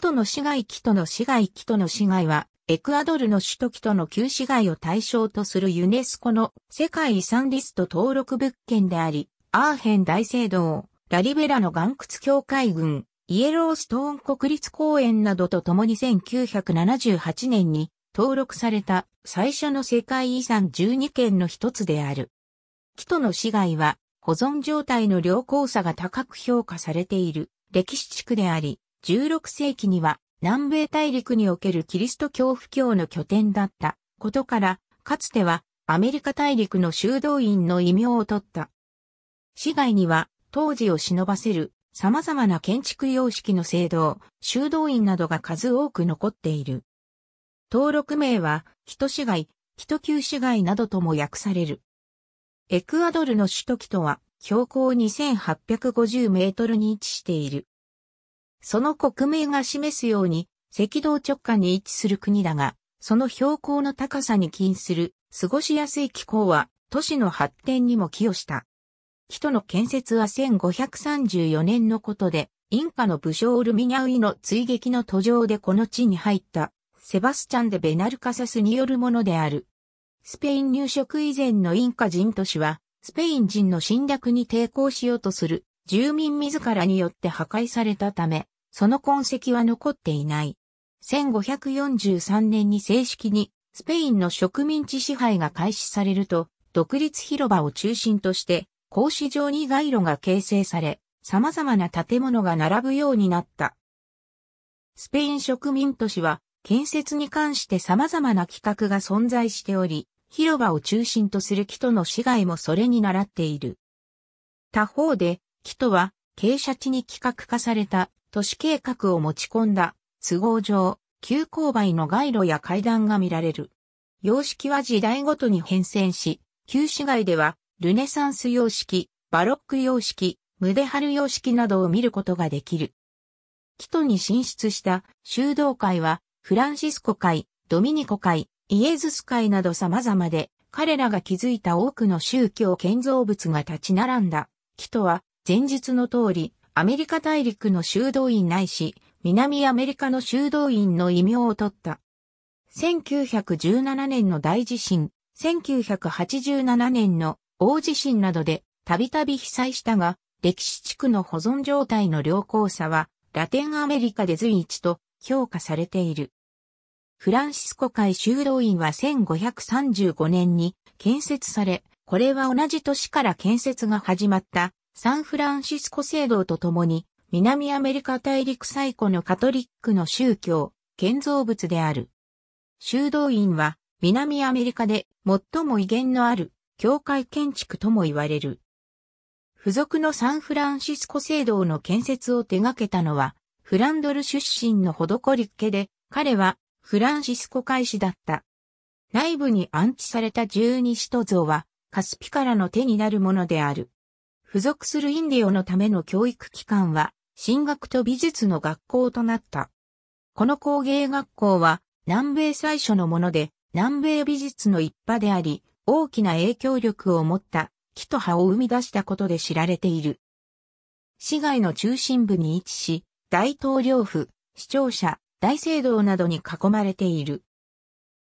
首都の市街キトの市街キトの市街は、エクアドルの首都キトの旧市街を対象とするユネスコの世界遺産リスト登録物件であり、アーヘン大聖堂、ラリベラの岩窟境界群、イエローストーン国立公園などとともに1978年に登録された最初の世界遺産12県の一つである。キトの市街は保存状態の良好さが高く評価されている歴史地区であり、16世紀には南米大陸におけるキリスト教布教の拠点だったことから、かつてはアメリカ大陸の修道院の異名を取った。市街には当時を忍ばせる様々な建築様式の聖堂、修道院などが数多く残っている。登録名は、人市街、人旧市街などとも訳される。エクアドルの首都キトは、標高2850メートルに位置している。その国名が示すように、赤道直下に位置する国だが、その標高の高さに起因する過ごしやすい気候は都市の発展にも寄与した。首都の建設は1534年のことで、インカの武将ルミニャウイの追撃の途上でこの地に入ったセバスチャンでベナルカサスによるものである。スペイン入植以前のインカ人都市は、スペイン人の侵略に抵抗しようとする住民自らによって破壊されたため、その痕跡は残っていない。1543年に正式にスペインの植民地支配が開始されると、独立広場を中心として、格子状に街路が形成され、様々な建物が並ぶようになった。スペイン植民都市は、建設に関して様々な規格が存在しており、広場を中心とする木との市街もそれに倣っている。他方で、木とは傾斜地に規格化された都市計画を持ち込んだ、都合上、急勾配の街路や階段が見られる。様式は時代ごとに変遷し、旧市街では、ルネサンス様式、バロック様式、ムデハル様式などを見ることができる。キトに進出した修道会は、フランシスコ会、ドミニコ会、イエズス会など様々で、彼らが築いた多くの宗教建造物が立ち並んだ。キトは、前述の通り、アメリカ大陸の修道院ないし、南アメリカの修道院の異名を取った。1917年の大地震、1987年の大地震などでたびたび被災したが、歴史地区の保存状態の良好さは、ラテンアメリカで随一と評価されている。フランシスコ会修道院は1535年に建設され、これは同じ年から建設が始まったサンフランシスコ制度とともに、南アメリカ大陸最古のカトリックの宗教、建造物である。修道院は、南アメリカで最も威厳のある教会建築とも言われる。付属のサンフランシスコ聖堂の建設を手掛けたのは、フランドル出身の施りっけで、彼はフランシスコ会士だった。内部に安置された十二使徒像は、カスピからの手になるものである。付属するインディオのための教育機関は、進学と美術の学校となった。この工芸学校は、南米最初のもので、南米美術の一派であり、大きな影響力を持った木と葉を生み出したことで知られている。市街の中心部に位置し、大統領府、市庁舎、大聖堂などに囲まれている。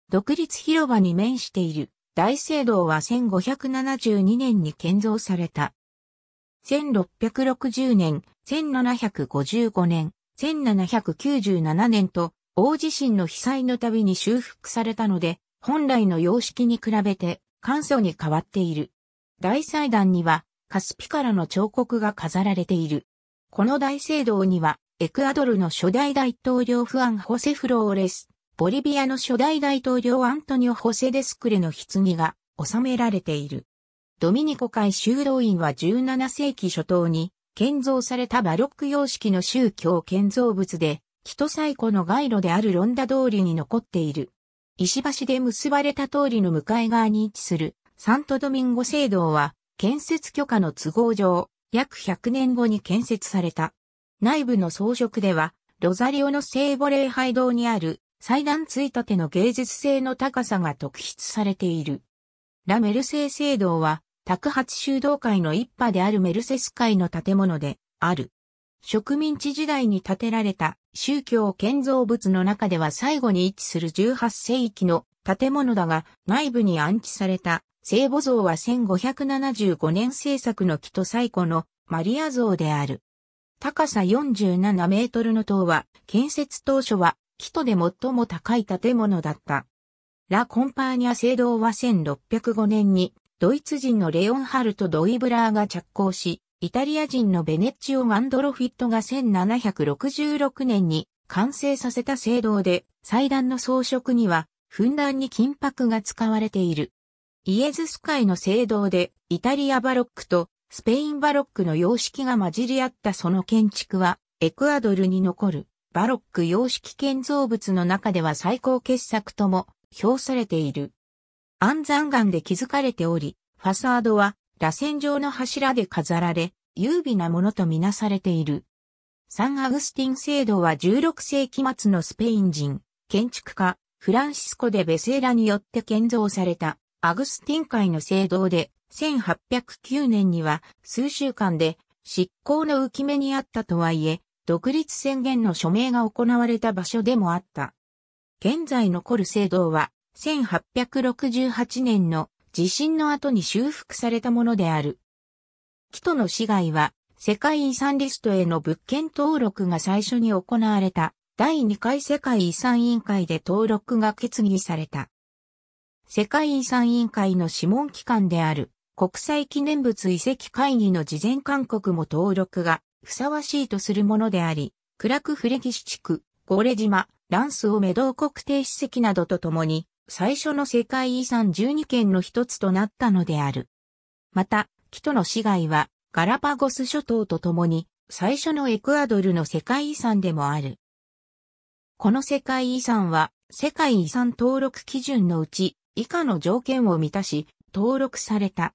独立広場に面している大聖堂は1572年に建造された。1660年、1755年、1797年と大地震の被災の度に修復されたので、本来の様式に比べて簡素に変わっている。大祭壇にはカスピカラの彫刻が飾られている。この大聖堂には、エクアドルの初代大統領フアン・ホセ・フローレス、ボリビアの初代大統領アントニオ・ホセ・デスクレの棺が収められている。ドミニコ会修道院は17世紀初頭に建造されたバロック様式の宗教建造物で、キト最古の街路であるロンダ通りに残っている。石橋で結ばれた通りの向かい側に位置するサントドミンゴ聖堂は建設許可の都合上、約100年後に建設された。内部の装飾では、ロザリオの聖母礼拝堂にある祭壇ついたての芸術性の高さが特筆されている。ラメルセイ聖堂は宅発修道会の一派であるメルセス会の建物である。植民地時代に建てられた宗教建造物の中では最後に位置する18世紀の建物だが内部に安置された聖母像は1575年制作の木と最古のマリア像である。高さ47メートルの塔は建設当初は木とで最も高い建物だった。ラ・コンパーニャ聖堂は1605年にドイツ人のレオンハルト・ドイブラーが着工し、イタリア人のベネッチオ・ガンドロフィットが1766年に完成させた聖堂で、祭壇の装飾には、ふんだんに金箔が使われている。イエズス会の聖堂で、イタリアバロックとスペインバロックの様式が混じり合ったその建築は、エクアドルに残るバロック様式建造物の中では最高傑作とも評されている。安山岩で築かれており、ファサードは螺旋状の柱で飾られ、優美なものとみなされている。サン・アグスティン制度は16世紀末のスペイン人、建築家、フランシスコ・でベセーラによって建造された、アグスティン会の聖堂で、1809年には数週間で執行の浮き目にあったとはいえ、独立宣言の署名が行われた場所でもあった。現在残る聖堂は、1868年の地震の後に修復されたものである。キトの市街は世界遺産リストへの物件登録が最初に行われた第2回世界遺産委員会で登録が決議された。世界遺産委員会の諮問機関である国際記念物遺跡会議の事前勧告も登録がふさわしいとするものであり、クラクフレギシ地区、ゴーレ島、ランスをメドウ国定史跡などとともに最初の世界遺産12件の一つとなったのである。また、キトの市街はガラパゴス諸島とともに最初のエクアドルの世界遺産でもある。この世界遺産は世界遺産登録基準のうち以下の条件を満たし登録された。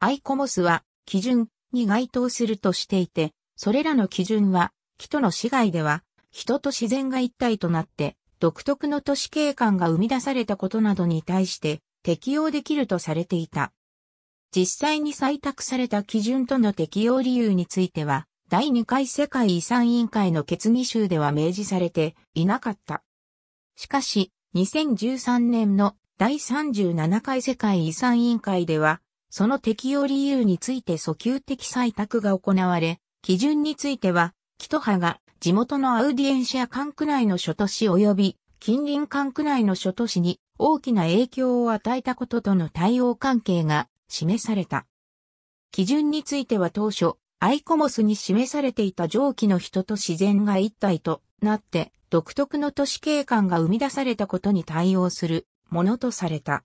アイコモスは基準に該当するとしていて、それらの基準は、キトの市街では、人と自然が一体となって独特の都市景観が生み出されたことなどに対して適用できるとされていた。実際に採択された基準との適用理由については、第2回世界遺産委員会の決議集では明示されていなかった。しかし、2013年の第37回世界遺産委員会では、その適用理由について訴求的採択が行われ、基準については、木戸派が地元のアウディエンシア管区内の諸都市及び近隣管区内の諸都市に大きな影響を与えたこととの対応関係が示された。基準については当初、アイコモスに示されていた上記の人と自然が一体となって独特の都市景観が生み出されたことに対応するものとされた。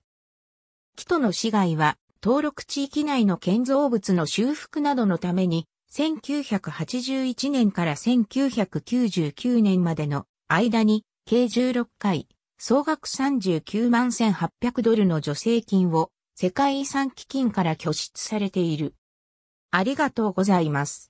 木との市街は登録地域内の建造物の修復などのために1981年から1999年までの間に計16回、総額39万1800ドルの助成金を世界遺産基金から拠出されている。ありがとうございます。